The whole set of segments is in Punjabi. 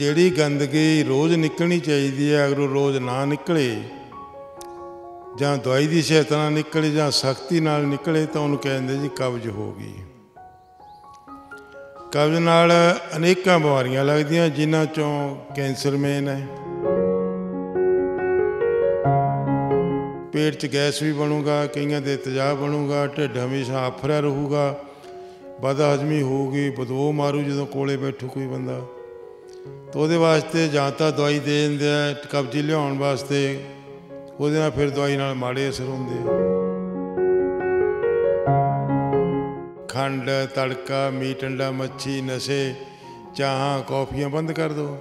ਜਿਹੜੀ ਗੰਦਗੀ ਰੋਜ਼ ਨਿਕਲਣੀ ਚਾਹੀਦੀ ਹੈ ਅਗਰ ਉਹ ਰੋਜ਼ ਨਾ ਨਿਕਲੇ ਜਾਂ ਦਵਾਈ ਦੀ ਸਹਾਇਤਾ ਨਾਲ ਨਿਕਲੇ ਜਾਂ ਸ਼ਕਤੀ ਨਾਲ ਨਿਕਲੇ ਤਾਂ ਉਹਨੂੰ ਕਹਿੰਦੇ ਜੀ ਕਬਜ਼ ਹੋ ਗਈ ਕਬਜ਼ ਨਾਲ ਅਨੇਕਾਂ ਬਿਮਾਰੀਆਂ ਲੱਗਦੀਆਂ ਜਿਨ੍ਹਾਂ ਚੋਂ ਕੈਂਸਰ ਮੇਨ ਹੈ ਪੇਟ 'ਚ ਗੈਸ ਵੀ ਬਣੂਗਾ ਕਈਆਂ ਦੇ ਤੇਜ਼ਾਬ ਬਣੂਗਾ ਢਿੱਡ ਹਮੇਸ਼ਾ ਆਫਰਾ ਰਹੂਗਾ ਬਦ ਹਜ਼ਮੀ ਹੋਊਗੀ ਬਦੋ ਮਾਰੂ ਜਦੋਂ ਕੋਲੇ ਬੈਠੂ ਕੋਈ ਬੰਦਾ ਤਾਂ ਉਹਦੇ ਵਾਸਤੇ ਜਾਂ ਤਾਂ ਦਵਾਈ ਦੇ ਦਿੰਦੇ ਆ ਕਬਜ਼ੀ ਲਿਆਉਣ ਵਾਸਤੇ ਉਹਦੇ ਨਾਲ ਫਿਰ ਦਵਾਈ ਨਾਲ ਮਾੜੇ ਅਸਰ ਹੁੰਦੇ ਆ ਖੰਡ ਤੜਕਾ ਮੀਟ ਅੰਡਾ ਮੱਛੀ ਨਸ਼ੇ ਚਾਹਾਂ ਕਾਫੀਆਂ ਬੰਦ ਕਰ ਦਿਓ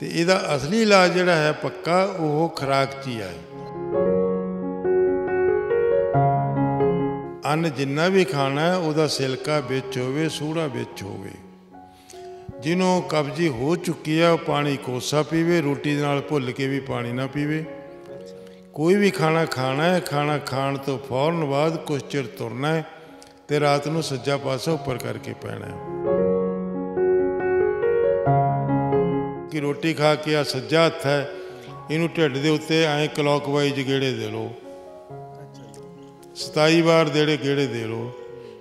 ਤੇ ਇਹਦਾ ਅਸਲੀ ਇਲਾਜ ਜਿਹੜਾ ਹੈ ਪੱਕਾ ਉਹ ਖਰਾਕ ਚੀ ਆ ਅੰਨ ਜਿੰਨਾ ਵੀ ਖਾਣਾ ਉਹਦਾ ਸਿਲਕਾ ਵਿੱਚ ਹੋਵੇ ਸੂੜਾ ਵਿੱਚ ਹੋਵੇ ਜਿਹਨੂੰ ਕਬਜ਼ੀ ਹੋ ਚੁੱਕੀ ਆ ਉਹ ਪਾਣੀ ਕੋਸਾ ਪੀਵੇ ਰੋਟੀ ਦੇ ਨਾਲ ਭੁੱਲ ਕੇ ਵੀ ਪਾਣੀ ਨਾ ਪੀਵੇ ਕੋਈ ਵੀ ਖਾਣਾ ਖਾਣਾ ਹੈ ਖਾਣਾ ਖਾਣ ਤੋਂ ਫੌਰਨ ਬਾਅਦ ਕੁਝ ਚਿਰ ਤੁਰਨਾ ਹੈ ਤੇ ਰਾਤ ਨੂੰ ਸੱਜਾ ਪਾਸਾ ਉੱਪਰ ਕਰਕੇ ਪੈਣਾ ਹੈ ਕਿ ਰੋਟੀ ਖਾ ਕੇ ਆ ਸੱਜਾ ਹੱਥ ਹੈ ਇਹਨੂੰ ਢਿੱਡ ਦੇ ਉੱਤੇ ਐ ਕਲੌਕਵਾਈਜ਼ ਗੇੜੇ ਦੇ ਲੋ 27 ਵਾਰ ਦੇੜੇ ਗੇੜੇ ਦੇ ਲੋ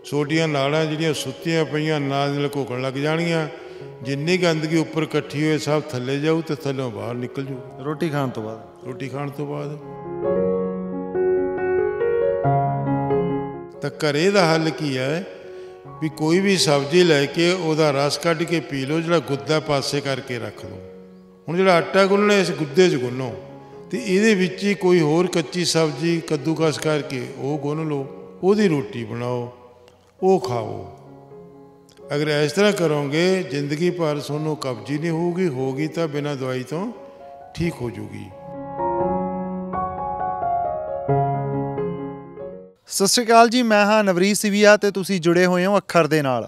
ਛੋਟੀਆਂ ਨਾੜਾਂ ਜਿਹੜੀਆਂ ਸੁੱਤੀਆਂ ਪਈਆਂ ਨਾਲ ਨਾਲ ਘੁਕਣ ਲੱਗ ਜਾਣੀਆਂ ਜਿੰਨੀ ਗੰਦਗੀ ਉੱਪਰ ਇਕੱਠੀ ਹੋਏ ਸਭ ਥੱਲੇ ਜਾਊ ਤੇ ਥੱਲੋਂ ਬਾਹਰ ਨਿਕਲ ਜੂ ਰੋਟੀ ਖਾਣ ਤੋਂ ਬਾਅਦ ਰੋਟੀ ਖਾਣ ਤੋਂ ਬਾਅਦ ਤਾਂ ਘਰੇ ਦਾ ਹੱਲ ਕੀ ਹੈ ਵੀ ਕੋਈ ਵੀ ਸਬਜ਼ੀ ਲੈ ਕੇ ਉਹਦਾ ਰਸ ਕੱਢ ਕੇ ਪੀ ਲਓ ਜਿਹੜਾ ਗੁੱਦਾ ਪਾਸੇ ਕਰਕੇ ਰੱਖ ਲਓ ਹੁਣ ਜਿਹੜਾ ਆਟਾ ਗੁੰਨਣਾ ਇਸ ਗੁੱਦੇ 'ਚ ਗੁੰਨੋ ਤੇ ਇਹਦੇ ਵਿੱਚ ਹੀ ਕੋਈ ਹੋਰ ਕੱਚੀ ਸਬਜ਼ੀ ਕੱਦੂਕਸ ਕਰਕੇ ਉਹ ਗੁੰਨ ਲਓ ਉਹਦੀ ਰੋਟੀ ਬਣਾਓ ਉਹ ਖਾਓ ਅਗਰ ਇਸ ਤਰ੍ਹਾਂ ਕਰੋਗੇ ਜ਼ਿੰਦਗੀ ਭਰ ਤੁਹਾਨੂੰ ਕਬਜੀ ਨਹੀਂ ਹੋਊਗੀ ਹੋਗੀ ਤਾਂ ਬਿਨਾਂ ਦਵਾਈ ਤੋਂ ਠੀਕ ਹੋ ਜਾਊਗੀ ਸਤਿ ਸ਼੍ਰੀ ਅਕਾਲ ਜੀ ਮੈਂ ਹਾਂ ਨਵਰੀ ਸਿਵਿਆ ਤੇ ਤੁਸੀਂ ਜੁੜੇ ਹੋਏ ਹੋ ਅੱਖਰ ਦੇ ਨਾਲ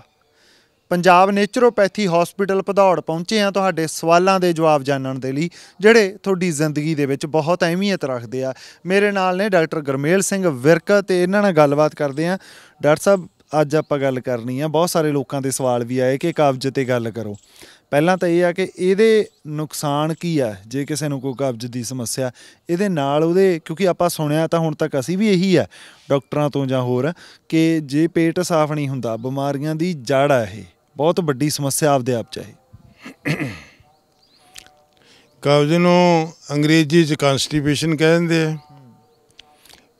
ਪੰਜਾਬ ਨੇਚਰੋਪੈਥੀ ਹਸਪੀਟਲ ਪਧੌੜ ਪਹੁੰਚੇ ਆ ਤੁਹਾਡੇ ਸਵਾਲਾਂ ਦੇ ਜਵਾਬ ਜਾਣਨ ਦੇ ਲਈ ਜਿਹੜੇ ਤੁਹਾਡੀ ਜ਼ਿੰਦਗੀ ਦੇ ਵਿੱਚ ਬਹੁਤ ਅਹਿਮੀਅਤ ਰੱਖਦੇ ਆ ਮੇਰੇ ਨਾਲ ਨੇ ਡਾਕਟਰ ਗਰਮੇਲ ਸਿੰਘ ਵਿਰਕ ਤੇ ਇਹਨਾਂ ਨਾਲ ਗੱਲਬਾਤ ਕਰਦੇ ਆ ਡਾਕਟਰ ਸਾਹਿਬ ਅੱਜ ਆਪਾਂ ਗੱਲ ਕਰਨੀ ਆ ਬਹੁਤ ਸਾਰੇ ਲੋਕਾਂ ਦੇ ਸਵਾਲ ਵੀ ਆਏ ਕਿ ਕਬਜ਼ ਤੇ ਗੱਲ ਕਰੋ ਪਹਿਲਾਂ ਤਾਂ ਇਹ ਆ ਕਿ ਇਹਦੇ ਨੁਕਸਾਨ ਕੀ ਆ ਜੇ ਕਿਸੇ ਨੂੰ ਕੋਈ ਕਬਜ਼ ਦੀ ਸਮੱਸਿਆ ਇਹਦੇ ਨਾਲ ਉਹਦੇ ਕਿਉਂਕਿ ਆਪਾਂ ਸੁਣਿਆ ਤਾਂ ਹੁਣ ਤੱਕ ਅਸੀਂ ਵੀ ਇਹੀ ਆ ਡਾਕਟਰਾਂ ਤੋਂ ਜਾਂ ਹੋਰ ਕਿ ਜੇ ਪੇਟ ਸਾਫ਼ ਨਹੀਂ ਹੁੰਦਾ ਬਿਮਾਰੀਆਂ ਦੀ ਜੜ ਆ ਇਹ ਬਹੁਤ ਵੱਡੀ ਸਮੱਸਿਆ ਆਪਦੇ ਆਪ ਚਾਹੀ ਕਬਜ਼ ਨੂੰ ਅੰਗਰੇਜ਼ੀ ਚ ਕਨਸਟੀਪੇਸ਼ਨ ਕਹਿੰਦੇ ਆ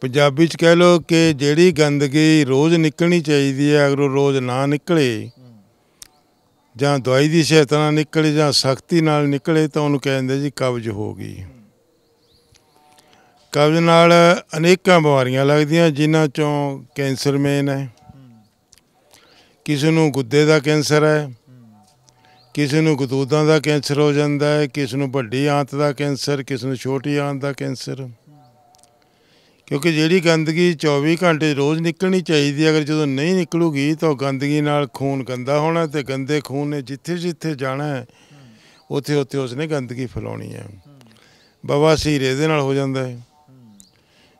ਪੰਜਾਬੀ ਚ ਕਹਿ ਲੋ ਕਿ ਜਿਹੜੀ ਗੰਦਗੀ ਰੋਜ਼ ਨਿਕਲਣੀ ਚਾਹੀਦੀ ਹੈ ਅਗਰ ਉਹ ਰੋਜ਼ ਨਾ ਨਿਕਲੇ ਜਾਂ ਦਵਾਈ ਦੀ ਸਹਾਇਤਾ ਨਾਲ ਨਿਕਲੇ ਜਾਂ ਸਖਤੀ ਨਾਲ ਨਿਕਲੇ ਤਾਂ ਉਹਨੂੰ ਕਹਿੰਦੇ ਜੀ ਕਬਜ਼ ਹੋ ਗਈ ਕਬਜ਼ ਨਾਲ ਅਨੇਕਾਂ ਬਿਮਾਰੀਆਂ ਲੱਗਦੀਆਂ ਜਿਨ੍ਹਾਂ ਚੋਂ ਕੈਂਸਰ ਮੇਨ ਹੈ ਕਿਸੇ ਨੂੰ ਗੁੱਦੇ ਦਾ ਕੈਂਸਰ ਹੈ ਕਿਸੇ ਨੂੰ ਗਦੂਦਾਂ ਦਾ ਕੈਂਸਰ ਹੋ ਜਾਂਦਾ ਹੈ ਕਿਸੇ ਨੂੰ ਵੱਡੀ ਆਂਤ ਦਾ ਕੈਂਸਰ ਕਿਸੇ ਨੂੰ ਛੋਟੀ ਆਂਤ ਦਾ ਕੈਂਸਰ ਕਿਉਂਕਿ ਜਿਹੜੀ ਗੰਦਗੀ 24 ਘੰਟੇ ਰੋਜ਼ ਨਿਕਲਣੀ ਚਾਹੀਦੀ ਹੈ ਅਗਰ ਜਦੋਂ ਨਹੀਂ ਨਿਕਲੂਗੀ ਤਾਂ ਗੰਦਗੀ ਨਾਲ ਖੂਨ ਗੰਦਾ ਹੋਣਾ ਤੇ ਗੰਦੇ ਖੂਨ ਨੇ ਜਿੱਥੇ-ਜਿੱਥੇ ਜਾਣਾ ਹੈ ਉੱਥੇ ਉੱਥੇ ਉਸਨੇ ਗੰਦਗੀ ਫੈਲਾਉਣੀ ਹੈ ਸੀਰੇ ਦੇ ਨਾਲ ਹੋ ਜਾਂਦਾ ਹੈ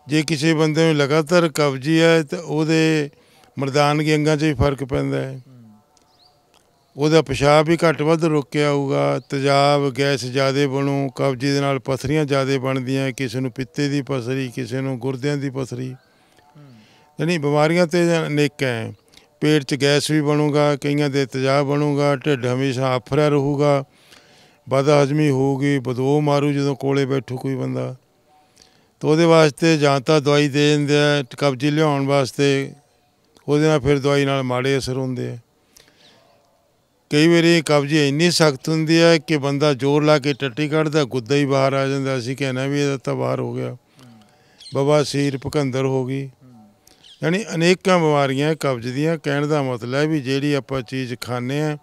ਜੇ ਕਿਸੇ ਬੰਦੇ ਨੂੰ ਲਗਾਤਾਰ ਕਬਜ਼ੀ ਹੈ ਤਾਂ ਉਹਦੇ ਮਰਦਾਨਗੀ ਅੰਗਾਂ 'ਚ ਵੀ ਫਰਕ ਪੈਂਦਾ ਹੈ ਉਹਦਾ ਪਿਸ਼ਾਬ ਵੀ ਘੱਟ ਵੱਧ ਰੁਕ ਕੇ ਆਊਗਾ ਤੇਜ਼ਾਬ ਗੈਸ ਜ਼ਿਆਦੇ ਬਣੂ ਕਬਜ਼ੇ ਦੇ ਨਾਲ ਪਥਰੀਆਂ ਜ਼ਿਆਦੇ ਬਣਦੀਆਂ ਕਿਸੇ ਨੂੰ ਪਿੱਤੇ ਦੀ ਪਥਰੀ ਕਿਸੇ ਨੂੰ ਗੁਰਦਿਆਂ ਦੀ ਪਥਰੀ ਯਾਨੀ ਬਿਮਾਰੀਆਂ ਤੇ ਨੇਕ ਹੈ ਪੇਟ 'ਚ ਗੈਸ ਵੀ ਬਣੂਗਾ ਕਈਆਂ ਦੇ ਤੇਜ਼ਾਬ ਬਣੂਗਾ ਢਿੱਡ ਹਮੇਸ਼ਾ ਆਫਰਿਆ ਰਹੂਗਾ ਬਦ ਹਜ਼ਮੀ ਹੋਊਗੀ ਬਦੋ ਮਾਰੂ ਜਦੋਂ ਕੋਲੇ ਬੈਠੂ ਕੋਈ ਬੰਦਾ ਤੋ ਉਹਦੇ ਵਾਸਤੇ ਜਾਂ ਤਾਂ ਦਵਾਈ ਦੇ ਦਿੰਦੇ ਆ ਕਬਜ਼ੇ ਲਿਆਉਣ ਵਾਸਤੇ ਉਹਦੇ ਨਾਲ ਫਿਰ ਦਵਾਈ ਨਾਲ ਮਾੜੇ ਅਸਰ ਹੁੰਦੇ ਆ ਕਈ ਵਾਰੀ ਕਬਜ਼ੇ ਇੰਨੀ ਸਖਤ ਹੁੰਦੀ ਹੈ ਕਿ ਬੰਦਾ ਜ਼ੋਰ ਲਾ ਕੇ ਟੱਟੀ ਕੱਢਦਾ ਗੁੱਦਾ ਹੀ ਬਾਹਰ ਆ ਜਾਂਦਾ ਅਸੀਂ ਕਹਿੰਨਾ ਵੀ ਇਹਦਾ ਤਾਂ ਬਾਹਰ ਹੋ ਗਿਆ ਬਾਬਾ ਸੀਰ ਭਕੰਦਰ ਹੋ ਗਈ ਯਾਨੀ ਅਨੇਕਾਂ ਬਿਮਾਰੀਆਂ ਕਬਜ਼ ਦੀਆਂ ਕਹਿਣ ਦਾ ਮਤਲਬ ਹੈ ਵੀ ਜਿਹੜੀ ਆਪਾਂ ਚੀਜ਼ ਖਾਂਦੇ ਆ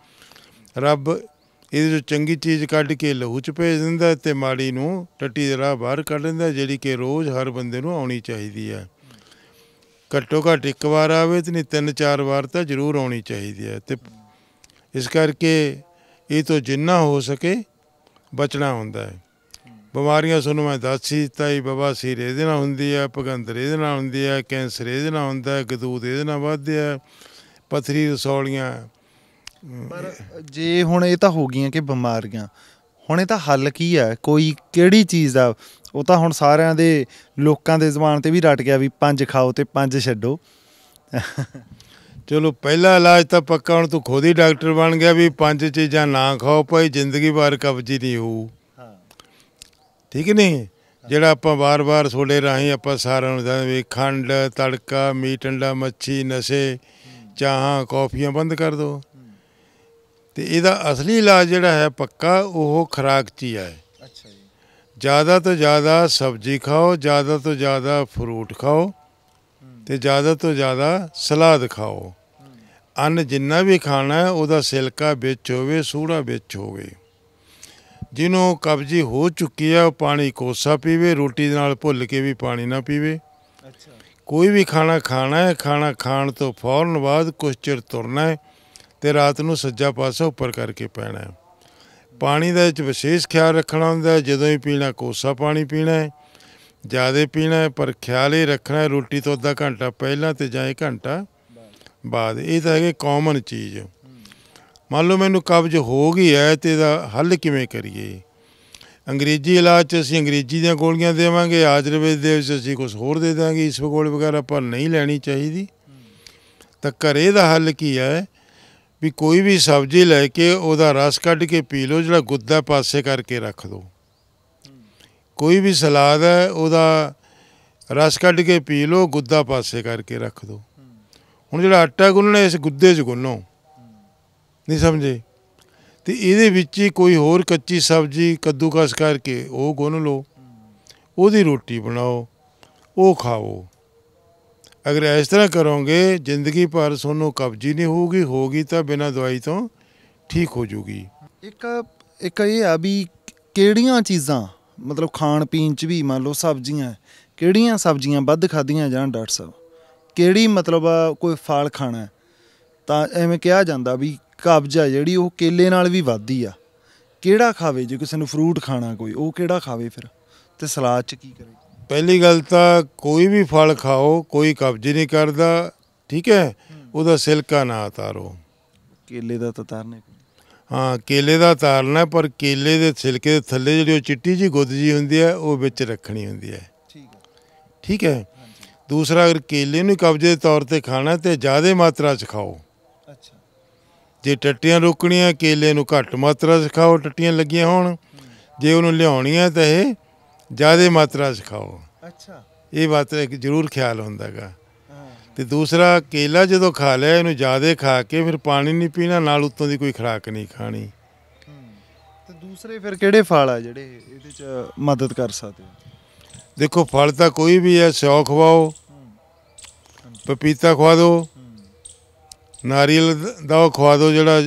ਰੱਬ ਇਹਦੇ ਜੋ ਚੰਗੀ ਚੀਜ਼ ਕੱਢ ਕੇ ਲਹੂ ਚ ਭੇਜ ਦਿੰਦਾ ਤੇ ਮਾੜੀ ਨੂੰ ਟੱਟੀ ਦੇ ਰਾਹ ਬਾਹਰ ਕੱਢ ਦਿੰਦਾ ਜਿਹੜੀ ਕਿ ਰੋਜ਼ ਹਰ ਬੰਦੇ ਨੂੰ ਆਉਣੀ ਚਾਹੀਦੀ ਹੈ ਘੱਟੋ ਘੱਟ ਇੱਕ ਵਾਰ ਆਵੇ ਤੇ ਨਹੀਂ ਤਿੰਨ ਚਾਰ ਵਾਰ ਤਾਂ ਜ਼ਰੂਰ ਆਉਣੀ ਚਾਹੀਦੀ ਹੈ ਤੇ ਇਸ ਕਰਕੇ ਇਹ ਤੋਂ ਜਿੰਨਾ ਹੋ ਸਕੇ ਬਚਣਾ ਹੁੰਦਾ ਹੈ ਬਿਮਾਰੀਆਂ ਸਾਨੂੰ ਮੈਂ ਦੱਸ ਹੀ ਦਿੱਤਾ ਹੀ ਬਾਬਾ ਸਿਰ ਇਹਦੇ ਨਾਲ ਹੁੰਦੀ ਹੈ ਭਗੰਦਰ ਇਹਦੇ ਨਾਲ ਹੁੰਦੀ ਹੈ ਕੈਂਸਰ ਇਹਦੇ ਨਾਲ ਹੁੰਦਾ ਹੈ ਗਦੂਦ ਇਹਦੇ ਨਾਲ ਵੱਧਿਆ ਪਥਰੀ ਰਸੌਲੀਆਂ ਪਰ ਜੇ ਹੁਣ ਇਹ ਤਾਂ ਹੋ ਗਈਆਂ ਕਿ ਬਿਮਾਰੀਆਂ ਹੁਣ ਇਹ ਤਾਂ ਹੱਲ ਕੀ ਹੈ ਕੋਈ ਕਿਹੜੀ ਚੀਜ਼ ਦਾ ਉਹ ਤਾਂ ਹੁਣ ਸਾਰਿਆਂ ਦੇ ਲੋਕਾਂ ਦੇ ਜ਼ਬਾਨ ਤੇ ਵੀ ਰਟ ਗਿਆ ਵੀ ਪੰਜ ਖਾਓ ਤੇ ਪੰਜ ਛੱਡੋ ਚਲੋ ਪਹਿਲਾ ਇਲਾਜ ਤਾਂ ਪੱਕਾ ਹੁਣ ਤੂੰ ਖੁਦ ਹੀ ਡਾਕਟਰ ਬਣ ਗਿਆ ਵੀ ਪੰਜ ਚੀਜ਼ਾਂ ਨਾ ਖਾਓ ਭਾਈ ਜ਼ਿੰਦਗੀ ਬਾਰ ਕਬਜ਼ੀ ਨਹੀਂ ਹੋਊ ਹਾਂ ਠੀਕ ਨਹੀਂ ਜਿਹੜਾ ਆਪਾਂ ਵਾਰ-ਵਾਰ ਛੋਲੇ ਰਾਹੀਂ ਆਪਾਂ ਸਾਰਿਆਂ ਨੂੰ ਦੱਸਦੇ ਵੀ ਖੰਡ ਤੜਕਾ ਮੀਟ ਅੰਡਾ ਮੱਛੀ ਨਸ਼ੇ ਚਾਹਾਂ ਕਾਫੀਆਂ ਬੰਦ ਕਰ ਦਿਓ ਤੇ ਇਹਦਾ ਅਸਲੀ ਇਲਾਜ ਜਿਹੜਾ ਹੈ ਪੱਕਾ ਉਹ ਖਰਾਕ 'ਚ ਹੀ ਹੈ ਅੱਛਾ ਜੀ ਜ਼ਿਆਦਾ ਤੋਂ ਜ਼ਿਆਦਾ ਸਬਜ਼ੀ ਖਾਓ ਜ਼ਿਆਦਾ ਤੋਂ ਜ਼ਿਆਦਾ ਫਰੂਟ ਖਾਓ ਤੇ ਜ਼ਿਆਦਾ ਤੋਂ ਜ਼ਿਆਦਾ ਸਲਾਹ ਦਿਖਾਓ ਅੰਨ ਜਿੰਨਾ ਵੀ ਖਾਣਾ ਹੈ ਉਹਦਾ ਸਿਲਕਾ ਵਿੱਚ ਹੋਵੇ ਸੂੜਾ ਵਿੱਚ ਹੋਵੇ ਜਿਹਨੂੰ ਕਬਜੀ ਹੋ ਚੁੱਕੀ ਹੈ ਉਹ ਪਾਣੀ ਕੋਸਾ ਪੀਵੇ ਰੋਟੀ ਦੇ ਨਾਲ ਭੁੱਲ ਕੇ ਵੀ ਪਾਣੀ ਨਾ ਪੀਵੇ ਅੱਛਾ ਕੋਈ ਵੀ ਖਾਣਾ ਖਾਣਾ ਹੈ ਖਾਣਾ ਖਾਣ ਤੋਂ ਫੌਰਨ ਬਾਅਦ ਕੁਝ ਚਿਰ ਤੁਰਨਾ ਹੈ ਤੇ ਰਾਤ ਨੂੰ ਸੱਜਾ ਪਾਸਾ ਉੱਪਰ ਕਰਕੇ ਪੈਣਾ ਹੈ ਪਾਣੀ ਦਾ ਵਿੱਚ ਵਿਸ਼ੇਸ਼ ਖਿਆਲ ਰੱਖਣਾ ਹੁੰਦਾ ਜਦੋਂ ਹੀ ਪੀਣਾ ਕੋਸਾ ਪਾਣੀ ਪੀਣਾ ਹੈ ਜਿਆਦੇ ਪੀਣਾ ਹੈ ਪਰ ਖਿਆਲ ਹੀ ਰੱਖਣਾ ਹੈ ਰੋਟੀ ਤੋਂ ਅੱਧਾ ਘੰਟਾ ਪਹਿਲਾਂ ਤੇ ਜਾਂ ਘੰਟਾ ਬਾਅਦ ਇਹ ਤਾਂ ਹੈਗੇ ਕਾਮਨ ਚੀਜ਼ ਮੰਨ ਲਓ ਮੈਨੂੰ ਕਬਜ਼ ਹੋ ਗਈ ਹੈ ਤੇ ਇਹਦਾ ਹੱਲ ਕਿਵੇਂ ਕਰੀਏ ਅੰਗਰੇਜ਼ੀ ਇਲਾਜ 'ਚ ਅਸੀਂ ਅੰਗਰੇਜ਼ੀ ਦੀਆਂ ਗੋਲੀਆਂ ਦੇਵਾਂਗੇ ਆਯੁਰਵੇਦ ਦੇ ਵਿੱਚ ਅਸੀਂ ਕੁਝ ਹੋਰ ਦੇ ਦਾਂਗੇ ਇਸ ਗੋਲੀ ਵਗੈਰਾ ਪਰ ਨਹੀਂ ਲੈਣੀ ਚਾਹੀਦੀ ਤਾਂ ਘਰੇ ਦਾ ਹੱਲ ਕੀ ਹੈ ਵੀ ਕੋਈ ਵੀ ਸਬਜ਼ੀ ਲੈ ਕੇ ਉਹਦਾ ਰਸ ਕੱਢ ਕੇ ਪੀ ਲਓ ਜਿਹੜਾ ਗੁੱਦਾ ਪਾਸੇ ਕਰਕੇ ਰੱਖ ਦਿਓ ਕੋਈ ਵੀ ਸਲਾਦ ਹੈ ਉਹਦਾ ਰਸ ਕੱਢ ਕੇ ਪੀ ਲਓ ਗੁੱਦਾ ਪਾਸੇ ਕਰਕੇ ਰੱਖ ਦਿਓ ਹੁਣ ਜਿਹੜਾ ਆਟਾ ਗੁੰਨਣਾ ਇਸ ਗੁੱਦੇ 'ਚ ਗੁੰਨੋ ਨਹੀਂ ਸਮਝੇ ਤੇ ਇਹਦੇ ਵਿੱਚ ਹੀ ਕੋਈ ਹੋਰ ਕੱਚੀ ਸਬਜ਼ੀ ਕੱਦੂਕਸ ਕਰਕੇ ਉਹ ਗੁੰਨ ਲਓ ਉਹਦੀ ਰੋਟੀ ਬਣਾਓ ਉਹ ਖਾਓ ਅਗਰ ਇਸ ਤਰ੍ਹਾਂ ਕਰੋਗੇ ਜ਼ਿੰਦਗੀ ਭਰ ਤੁਹਾਨੂੰ ਕਬਜੀ ਨਹੀਂ ਹੋਊਗੀ ਹੋਗੀ ਤਾਂ ਬਿਨਾਂ ਦਵਾਈ ਤੋਂ ਠੀਕ ਹੋ ਜੂਗੀ ਇੱਕ ਇੱਕ ਇਹ ਆ ਵੀ ਕਿਹੜੀਆਂ ਚੀਜ਼ਾਂ ਮਤਲਬ ਖਾਣ ਪੀਣ 'ਚ ਵੀ ਮੰਨ ਲਓ ਸਬਜ਼ੀਆਂ ਕਿਹੜੀਆਂ ਸਬਜ਼ੀਆਂ ਵੱਧ ਖਾਧੀਆਂ ਜਾਣ ਡਾਕਟਰ ਸਾਹਿਬ ਕਿਹੜੀ ਮਤਲਬ ਕੋਈ ਫਲ ਖਾਣਾ ਤਾਂ ਐਵੇਂ ਕਿਹਾ ਜਾਂਦਾ ਵੀ ਕਬਜ਼ਾ ਜਿਹੜੀ ਉਹ ਕੇਲੇ ਨਾਲ ਵੀ ਵੱਧਦੀ ਆ ਕਿਹੜਾ ਖਾਵੇ ਜੇ ਕਿਸੇ ਨੂੰ ਫਰੂਟ ਖਾਣਾ ਕੋਈ ਉਹ ਕਿਹੜਾ ਖਾਵੇ ਫਿਰ ਤੇ ਸਲਾਦ 'ਚ ਕੀ ਕਰੇ ਪਹਿਲੀ ਗੱਲ ਤਾਂ ਕੋਈ ਵੀ ਫਲ ਖਾਓ ਕੋਈ ਕਬਜ਼ੇ ਨਹੀਂ ਕਰਦਾ ਠੀਕ ਹੈ ਉਹਦਾ ਸਿਲਕਾ ਨਾ ਉਤਾਰੋ ਕੇਲੇ ਦਾ ਤਾਂ ਤਾਰਨੇ ਹਾਂ ਕੇਲੇ ਦਾ ਤਾਰਨਾ ਪਰ ਕੇਲੇ ਦੇ ਛਿਲਕੇ ਦੇ ਥੱਲੇ ਜਿਹੜੀ ਉਹ ਚਿੱਟੀ ਜੀ ਗੁੱਦ ਜੀ ਹੁੰਦੀ ਹੈ ਉਹ ਵਿੱਚ ਰੱਖਣੀ ਹੁੰਦੀ ਹੈ ਠੀਕ ਹੈ ਠੀਕ ਹੈ ਦੂਸਰਾ ਅਗਰ ਕੇਲੇ ਨੂੰ ਕਬਜ਼ੇ ਦੇ ਤੌਰ ਤੇ ਖਾਣਾ ਤੇ ਜ਼ਿਆਦਾ ਮਾਤਰਾ ਚ ਖਾਓ ਅੱਛਾ ਜੇ ਟੱਟੀਆਂ ਰੋਕਣੀਆਂ ਕੇਲੇ ਨੂੰ ਘੱਟ ਮਾਤਰਾ ਚ ਖਾਓ ਟੱਟੀਆਂ ਲੱਗੀਆਂ ਹੋਣ ਜੇ ਉਹਨੂੰ ਲਿਆਉਣੀਆਂ ਤਾਂ ਇਹ ਜ਼ਿਆਦਾ ਮਾਤਰਾ ਚ ਖਾਓ ਅੱਛਾ ਇਹ ਬਾਤ ਇੱਕ ਜ਼ਰੂਰ ਖਿਆਲ ਹੁੰਦਾਗਾ ਤੇ ਦੂਸਰਾ ਕੇਲਾ ਜਦੋਂ ਖਾ ਲਿਆ ਇਹਨੂੰ ਜ਼ਿਆਦਾ ਖਾ ਕੇ ਫਿਰ ਪਾਣੀ ਨਹੀਂ ਪੀਣਾ ਨਾਲ ਉਤੋਂ ਦੀ ਕੋਈ ਖਰਾਕ ਨਹੀਂ ਖਾਣੀ ਤੇ ਦੂਸਰੇ ਫਿਰ ਕਿਹੜੇ ਫਲ ਆ ਜਿਹੜੇ ਇਹਦੇ ਚ ਮਦਦ ਕਰ ਸਕਦੇ ਦੇਖੋ ਫਲ ਤਾਂ ਕੋਈ ਵੀ ਹੈ ਸੌ ਖਵਾਓ ਪਪੀਤਾ ਖਵਾ ਦਿਓ ਨਾਰੀਅਲ ਦਾ ਖਵਾ ਦਿਓ ਜਿਹੜਾ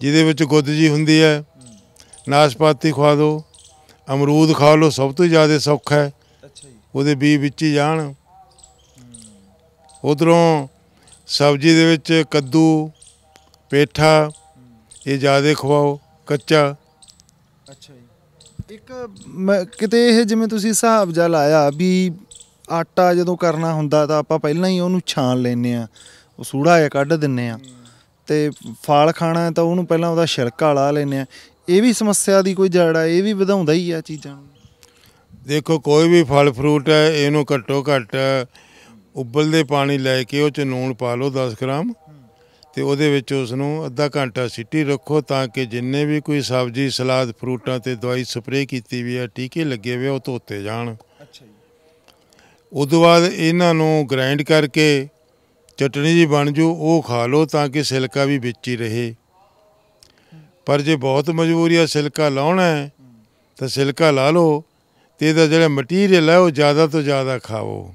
ਜਿਹਦੇ ਵਿੱਚ ਗੁੱਦ ਜੀ ਹੁੰਦੀ ਹੈ ਨਾਸ਼ਪਾਤੀ ਖਵਾ ਦਿਓ ਅਮਰੂਦ ਖਾ ਲਓ ਸਭ ਤੋਂ ਜ਼ਿਆਦਾ ਸੌਖਾ ਹੈ ਉਹਦੇ ਬੀ ਵਿੱਚ ਹੀ ਜਾਣ ਉਧਰੋਂ ਸਬਜ਼ੀ ਦੇ ਵਿੱਚ ਕੱਦੂ ਪੇਠਾ ਇਹ ਜ਼ਿਆਦਾ ਖਵਾਓ ਕੱਚਾ ਅੱਛਾ ਜੀ ਇੱਕ ਕਿਤੇ ਇਹ ਜਿਵੇਂ ਤੁਸੀਂ ਹਿਸਾਬ ਜਾ ਲਾਇਆ ਵੀ ਆਟਾ ਜਦੋਂ ਕਰਨਾ ਹੁੰਦਾ ਤਾਂ ਆਪਾਂ ਪਹਿਲਾਂ ਹੀ ਉਹਨੂੰ ਛਾਣ ਲੈਨੇ ਆ ਉਹ ਸੂੜਾ ਜਿਹਾ ਕੱਢ ਦਿੰਨੇ ਆ ਤੇ ਫਾਲ ਖਾਣਾ ਤਾਂ ਉਹਨੂੰ ਪਹਿਲਾਂ ਉਹਦਾ ਛਿਲਕਾ ਲਾ ਲੈਨੇ ਆ ਇਹ ਵੀ ਸਮੱਸਿਆ ਦੀ ਕੋਈ ਜੜ ਆ ਇਹ ਵੀ ਵਧਾਉਂਦਾ ਹੀ ਆ ਚੀਜ਼ਾਂ ਨੂੰ ਦੇਖੋ ਕੋਈ ਵੀ ਫਲ ਫਰੂਟ ਹੈ ਇਹਨੂੰ ਘੱਟੋ ਘੱਟ ਉਬਲਦੇ ਪਾਣੀ ਲੈ ਕੇ ਉਹ ਚ ਨੂਣ ਪਾ ਲਓ 10 ਗ੍ਰਾਮ ਤੇ ਉਹਦੇ ਵਿੱਚ ਉਸ ਨੂੰ ਅੱਧਾ ਘੰਟਾ ਸਿੱਟੀ ਰੱਖੋ ਤਾਂ ਕਿ ਜਿੰਨੇ ਵੀ ਕੋਈ ਸਬਜ਼ੀ ਸਲਾਦ ਫਰੂਟਾਂ ਤੇ ਦਵਾਈ ਸਪਰੇਅ ਕੀਤੀ ਵੀ ਆ ਟੀਕੇ ਲੱਗੇ ਹੋਏ ਉਹ ਧੋਤੇ ਜਾਣ ਅੱਛਾ ਜੀ ਉਦੋਂ ਬਾਅਦ ਇਹਨਾਂ ਨੂੰ ਗ੍ਰਾਈਂਡ ਕਰਕੇ ਚਟਣੀ ਜੀ ਬਣ ਜੂ ਉਹ ਖਾ ਲਓ ਤਾਂ ਕਿ ਸਿਲਕਾ ਵੀ ਵਿੱਚ ਹੀ ਰਹੇ ਪਰ ਜੇ ਬਹੁਤ ਮਜਬੂਰੀ ਆ ਸਿਲਕਾ ਲਾਉਣਾ ਹੈ ਤਾਂ ਸਿਲਕਾ ਲਾ ਲਓ ਤੇ ਇਹਦਾ ਜਿਹੜਾ ਮਟੀਰੀਅਲ ਹੈ ਉਹ ਜ਼ਿਆਦਾ ਤੋਂ ਜ਼ਿਆਦਾ ਖਾਓ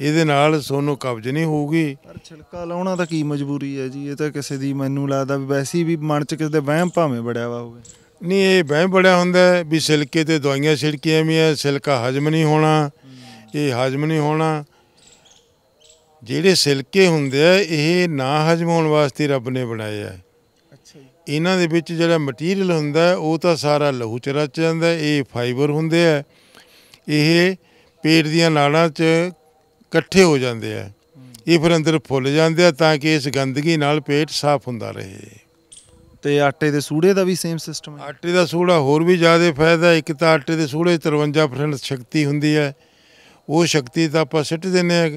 ਇਹਦੇ ਨਾਲ ਸੋਨੂੰ ਕਬਜ਼ ਨਹੀਂ ਹੋਊਗੀ ਪਰ ਛਿਲਕਾ ਲਾਉਣਾ ਤਾਂ ਕੀ ਮਜਬੂਰੀ ਹੈ ਜੀ ਇਹ ਤਾਂ ਕਿਸੇ ਦੀ ਮੈਨੂੰ ਲੱਗਦਾ ਵੀ ਵੈਸੀ ਵੀ ਮਨ ਚ ਕਿਸੇ ਦੇ ਵਹਿਮ ਭਾਵੇਂ ਬੜਿਆ ਵਾ ਹੋਵੇ ਨਹੀਂ ਇਹ ਵਹਿਮ ਬੜਿਆ ਹੁੰਦਾ ਵੀ ਸਿਲਕੇ ਤੇ ਦਵਾਈਆਂ ਛਿੜਕੀਆਂ ਵੀ ਆ ਸਿਲਕਾ ਹਜਮ ਨਹੀਂ ਹੋਣਾ ਇਹ ਹਜਮ ਨਹੀਂ ਹੋਣਾ ਜਿਹੜੇ ਸਿਲਕੇ ਹੁੰਦੇ ਆ ਇਹ ਨਾ ਹਜਮ ਹੋਣ ਵਾਸਤੇ ਰੱਬ ਨੇ ਬਣਾਏ ਆ ਇਹਨਾਂ ਦੇ ਵਿੱਚ ਜਿਹੜਾ ਮਟੀਰੀਅਲ ਹੁੰਦਾ ਉਹ ਤਾਂ ਸਾਰਾ ਲਹੂ ਚ ਰਚ ਜਾਂਦਾ ਇਹ ਫਾਈਬਰ ਹੁੰਦੇ ਆ ਇਹ ਪੇਟ ਦੀਆਂ ਨਾੜਾਂ 'ਚ ਇਕੱਠੇ ਹੋ ਜਾਂਦੇ ਆ ਇਹ ਫਿਰ ਅੰਦਰ ਫੁੱਲ ਜਾਂਦੇ ਆ ਤਾਂ ਕਿ ਇਸ ਗੰਦਗੀ ਨਾਲ ਪੇਟ ਸਾਫ਼ ਹੁੰਦਾ ਰਹੇ ਤੇ ਆਟੇ ਦੇ ਸੂੜੇ ਦਾ ਵੀ ਸੇਮ ਸਿਸਟਮ ਹੈ ਆਟੇ ਦਾ ਸੂੜਾ ਹੋਰ ਵੀ ਜ਼ਿਆਦਾ ਫਾਇਦਾ ਇੱਕ ਤਾਂ ਆਟੇ ਦੇ ਸੂੜੇ 53% ਸ਼ਕਤੀ ਹੁੰਦੀ ਹੈ ਉਹ ਸ਼ਕਤੀ ਤਾਂ ਆਪਾਂ ਸਿੱਟ ਦਿੰਨੇ ਆ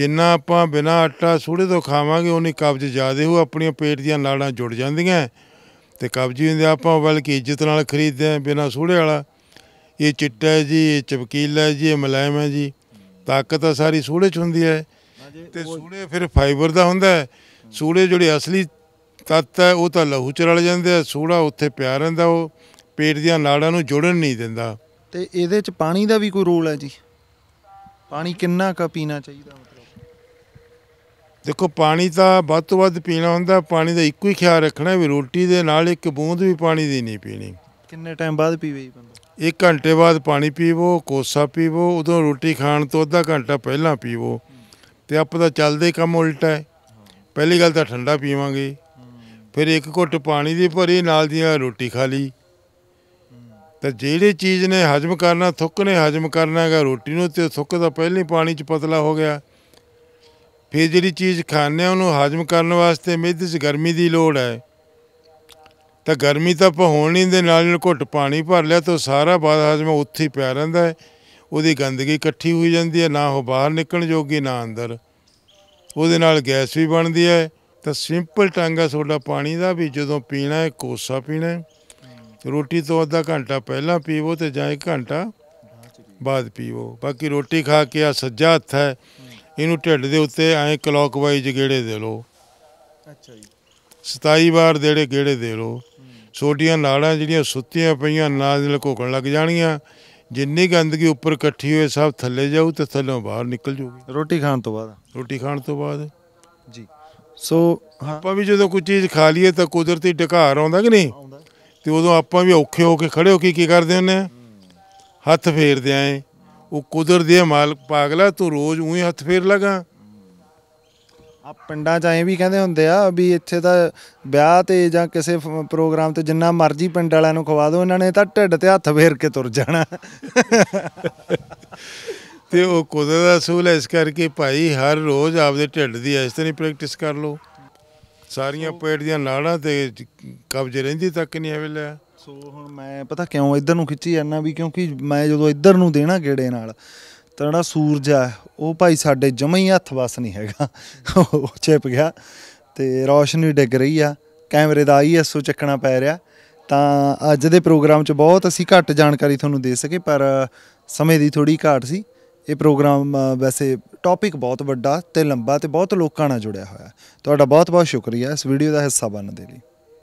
ਜਿੰਨਾ ਆਪਾਂ ਬਿਨਾ ਆਟਾ ਸੂੜੇ ਤੋਂ ਖਾਵਾਂਗੇ ਉਨੀ ਕਬਜ਼ ਜ਼ਿਆਦਾ ਹੋ ਆਪਣੀਆਂ ਪੇਟ ਦੀਆਂ ਲਾੜਾਂ ਜੁੜ ਜਾਂਦੀਆਂ ਤੇ ਕਬਜ਼ੀ ਹੁੰਦੇ ਆਪਾਂ ਬਲਕਿ ਇੱਜ਼ਤ ਨਾਲ ਖਰੀਦਦੇ ਆ ਬਿਨਾ ਸੂੜੇ ਵਾਲਾ ਇਹ ਚਿੱਟਾ ਜੀ ਇਹ ਚਪਕੀਲਾ ਜੀ ਇਹ ਮਲਾਇਮ ਹੈ ਜੀ ਤਾਕਤ ਆ ਸਾਰੀ ਸੂੜੇ 'ਚ ਹੁੰਦੀ ਹੈ ਤੇ ਸੂੜੇ ਫਿਰ ਫਾਈਬਰ ਦਾ ਹੁੰਦਾ ਹੈ ਸੂੜੇ ਜਿਹੜੇ ਅਸਲੀ ਤੱਤ ਹੈ ਉਹ ਤਾਂ ਲਹੂ 'ਚ ਰਲ ਜਾਂਦੇ ਆ ਸੂੜਾ ਉੱਥੇ ਪਿਆ ਰਹਿੰਦਾ ਉਹ ਪੇਟ ਦੀਆਂ ਨਾੜਾਂ ਨੂੰ ਜੁੜਨ ਨਹੀਂ ਦਿੰਦਾ ਤੇ ਇਹਦੇ 'ਚ ਪਾਣੀ ਦਾ ਵੀ ਕੋਈ ਰੋਲ ਹੈ ਜੀ ਪਾਣੀ ਕਿੰਨਾ ਕਾ ਪੀਣਾ ਚਾਹੀਦਾ ਦੇਖੋ ਪਾਣੀ ਤਾਂ ਵੱਧ ਤੋਂ ਵੱਧ ਪੀਣਾ ਹੁੰਦਾ ਪਾਣੀ ਦਾ ਇੱਕੋ ਹੀ ਖਿਆਲ ਰੱਖਣਾ ਵੀ ਰੋਟੀ ਦੇ ਨਾਲ ਇੱਕ ਬੂੰਦ ਵੀ ਪਾਣੀ ਦੀ ਨਹੀਂ ਪੀਣੀ ਕਿੰਨੇ ਟਾਈਮ ਬਾਅਦ ਪੀਵੇ ਜੀ ਬੰਦਾ ਇੱਕ ਘੰਟੇ ਬਾਅਦ ਪਾਣੀ ਪੀਵੋ ਕੋਸਾ ਪੀਵੋ ਉਦੋਂ ਰੋਟੀ ਖਾਣ ਤੋਂ ਅੱਧਾ ਘੰਟਾ ਪਹਿਲਾਂ ਪੀਵੋ ਤੇ ਆਪਾਂ ਦਾ ਚੱਲਦੇ ਕੰਮ ਉਲਟਾ ਹੈ ਪਹਿਲੀ ਗੱਲ ਤਾਂ ਠੰਡਾ ਪੀਵਾਂਗੇ ਫਿਰ ਇੱਕ ਘੁੱਟ ਪਾਣੀ ਦੀ ਭਰੀ ਨਾਲ ਦੀਆਂ ਰੋਟੀ ਖਾ ਲਈ ਤਾਂ ਜਿਹੜੀ ਚੀਜ਼ ਨੇ ਹਜਮ ਕਰਨਾ ਥੁੱਕ ਨੇ ਹਜਮ ਕਰਨਾ ਹੈਗਾ ਰੋਟੀ ਨੂੰ ਤੇ ਥੁੱਕ ਦਾ ਪਹਿਲੇ ਪਾਣੀ 'ਚ ਪਤਲਾ ਹੋ ਗਿਆ ਫਿਰ ਜਿਹੜੀ ਚੀਜ਼ ਖਾਣੇ ਉਹਨੂੰ ਹਜਮ ਕਰਨ ਵਾਸਤੇ ਮਿੱਧ 'ਚ ਗਰਮੀ ਦੀ ਲੋੜ ਹੈ ਤਾਂ ਗਰਮੀ ਤਾਂ ਨਹੀਂ ਦੇ ਨਾਲ ਘੁੱਟ ਪਾਣੀ ਭਰ ਲਿਆ ਤਾਂ ਸਾਰਾ ਬਾਦ ਹਜਮ ਉੱਥੇ ਹੀ ਪਿਆ ਰਹਿੰਦਾ ਹੈ ਉਹਦੀ ਗੰਦਗੀ ਇਕੱਠੀ ਹੋਈ ਜਾਂਦੀ ਹੈ ਨਾ ਉਹ ਬਾਹਰ ਨਿਕਲਣ ਜੋਗੀ ਨਾ ਅੰਦਰ ਉਹਦੇ ਨਾਲ ਗੈਸ ਵੀ ਬਣਦੀ ਹੈ ਤਾਂ ਸਿੰਪਲ ਟਾਂਗਾ ਤੁਹਾਡਾ ਪਾਣੀ ਦਾ ਵੀ ਜਦੋਂ ਪੀਣਾ ਹੈ ਕੋਸਾ ਪੀਣਾ ਹੈ ਰੋਟੀ ਤੋਂ ਅੱਧਾ ਘੰਟਾ ਪਹਿਲਾਂ ਪੀਵੋ ਤੇ ਜਾਂ ਇੱਕ ਘੰਟਾ ਬਾਅਦ ਪੀਵੋ ਬਾਕੀ ਰੋਟੀ ਖਾ ਕੇ ਆ ਸੱਜਾ ਹੱਥ ਹੈ ਇਹਨੂੰ ਢਿੱਡ ਦੇ ਉੱਤੇ ਐ ਕਲੌਕਵਾਈਜ਼ ਗੇੜੇ ਦੇ ਲੋ ਅੱਛਾ ਜੀ 27 ਵਾਰ ਦੇੜੇ ਗੇੜੇ ਦੇ ਲੋ ਛੋਟੀਆਂ ਨਾੜਾਂ ਜਿਹੜੀਆਂ ਸੁੱਤੀਆਂ ਪਈਆਂ ਨਾਲ ਨਾਲ ਘੋਕਣ ਲੱਗ ਜਾਣੀਆਂ ਜਿੰਨੀ ਗੰਦਗੀ ਉੱਪਰ ਇਕੱਠੀ ਹੋਏ ਸਭ ਥੱਲੇ ਜਾਊ ਤੇ ਥੱਲੋਂ ਬਾਹਰ ਨਿਕਲ ਜਾਊਗੀ ਰੋਟੀ ਖਾਣ ਤੋਂ ਬਾਅਦ ਰੋਟੀ ਖਾਣ ਤੋਂ ਬਾਅਦ ਜੀ ਸੋ ਆਪਾਂ ਵੀ ਜਦੋਂ ਕੋਈ ਚੀਜ਼ ਖਾ ਲਈਏ ਤਾਂ ਕੁਦਰਤੀ ਢਕਾਰ ਆਉਂਦਾ ਕਿ ਨਹੀਂ ਤੇ ਉਦੋਂ ਆਪਾਂ ਵੀ ਔਖੇ ਹੋ ਕੇ ਖੜੇ ਹੋ ਕੇ ਕੀ ਕਰਦੇ ਹੁੰਨੇ ਹੱਥ ਫੇਰਦੇ ਆਏ ਉਹ ਕੁਦਰਤ ਦੇ ਮਾਲਕ ਪਾਗਲਾ ਤੂੰ ਰੋਜ਼ ਉਹੀ ਹੱਥ ਫੇਰ ਲਗਾ ਆ ਪਿੰਡਾਂ 'ਚ ਐ ਵੀ ਕਹਿੰਦੇ ਹੁੰਦੇ ਆ ਵੀ ਇੱਥੇ ਤਾਂ ਵਿਆਹ ਤੇ ਜਾਂ ਕਿਸੇ ਪ੍ਰੋਗਰਾਮ ਤੇ ਜਿੰਨਾ ਮਰਜ਼ੀ ਪਿੰਡ ਵਾਲਿਆਂ ਨੂੰ ਖਵਾ ਦਿਓ ਇਹਨਾਂ ਨੇ ਤਾਂ ਢਿੱਡ ਤੇ ਹੱਥ ਫੇਰ ਕੇ ਤੁਰ ਜਾਣਾ ਤੇ ਉਹ ਕੁਦਰਤ ਦਾ ਸੂਲ ਹੈ ਇਸ ਕਰਕੇ ਭਾਈ ਹਰ ਰੋਜ਼ ਆਪਦੇ ਢਿੱਡ ਦੀ ਇਸ ਤਰ੍ਹਾਂ ਪ੍ਰੈਕਟਿਸ ਕਰ ਲਓ ਸਾਰੀਆਂ ਪੇਟ ਦੀਆਂ ਨਾੜਾਂ ਤੇ ਕਬਜ਼ੇ ਰਹਿੰਦੀ ਤੱਕ ਨਹੀਂ ਆਵੇ ਲਿਆ ਸੋ ਹੁਣ ਮੈਂ ਪਤਾ ਕਿਉਂ ਇੱਧਰ ਨੂੰ ਖਿੱਚੀ ਜਾਂਦਾ ਵੀ ਕਿਉਂਕਿ ਮੈਂ ਜਦੋਂ ਇੱਧਰ ਨੂੰ ਦੇਣਾ ਗੇੜੇ ਨਾਲ ਤਾਂ ਜਿਹੜਾ ਸੂਰਜ ਆ ਉਹ ਭਾਈ ਸਾਡੇ ਜਮਾ ਹੀ ਹੱਥ ਵਸ ਨਹੀਂ ਹੈਗਾ ਉਹ ਚਿਪ ਗਿਆ ਤੇ ਰੋਸ਼ਨੀ ਡਿੱਗ ਰਹੀ ਆ ਕੈਮਰੇ ਦਾ ਆਈਐਸਓ ਚੱਕਣਾ ਪੈ ਰਿਹਾ ਤਾਂ ਅੱਜ ਦੇ ਪ੍ਰੋਗਰਾਮ 'ਚ ਬਹੁਤ ਅਸੀਂ ਘੱਟ ਜਾਣਕਾਰੀ ਤੁਹਾਨੂੰ ਦੇ ਸਕੇ ਪਰ ਸਮੇਂ ਦੀ ਥੋੜੀ ਘਾਟ ਸੀ ਇਹ ਪ੍ਰੋਗਰਾਮ ਵੈਸੇ ਟੌਪਿਕ ਬਹੁਤ ਵੱਡਾ ਤੇ ਲੰਬਾ ਤੇ ਬਹੁਤ ਲੋਕਾਂ ਨਾਲ ਜੁੜਿਆ ਹੋਇਆ ਤੁਹਾਡਾ ਬਹੁਤ ਬਹੁਤ ਸ਼ੁਕਰੀਆ ਇਸ ਵੀਡੀਓ ਦਾ ਹਿੱਸਾ ਬਣਨ ਦੇ ਲਈ